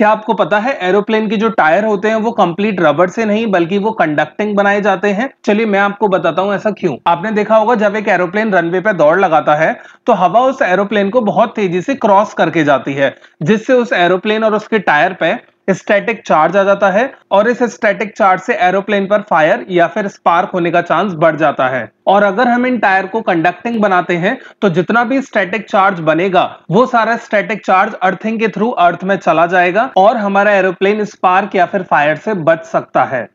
क्या आपको पता है एरोप्लेन के जो टायर होते हैं वो कंप्लीट रबर से नहीं बल्कि वो कंडक्टिंग बनाए जाते हैं चलिए मैं आपको बताता हूँ ऐसा क्यों आपने देखा होगा जब एक एरोप्लेन रनवे पर दौड़ लगाता है तो हवा उस एरोप्लेन को बहुत तेजी से क्रॉस करके जाती है जिससे उस एरोप्लेन और उसके टायर पे स्टैटिक चार्ज आ जाता है और इस स्टैटिक चार्ज से एरोप्लेन पर फायर या फिर स्पार्क होने का चांस बढ़ जाता है और अगर हम इन टायर को कंडक्टिंग बनाते हैं तो जितना भी स्टैटिक चार्ज बनेगा वो सारा स्टैटिक चार्ज अर्थिंग के थ्रू अर्थ में चला जाएगा और हमारा एरोप्लेन स्पार्क या फिर फायर से बच सकता है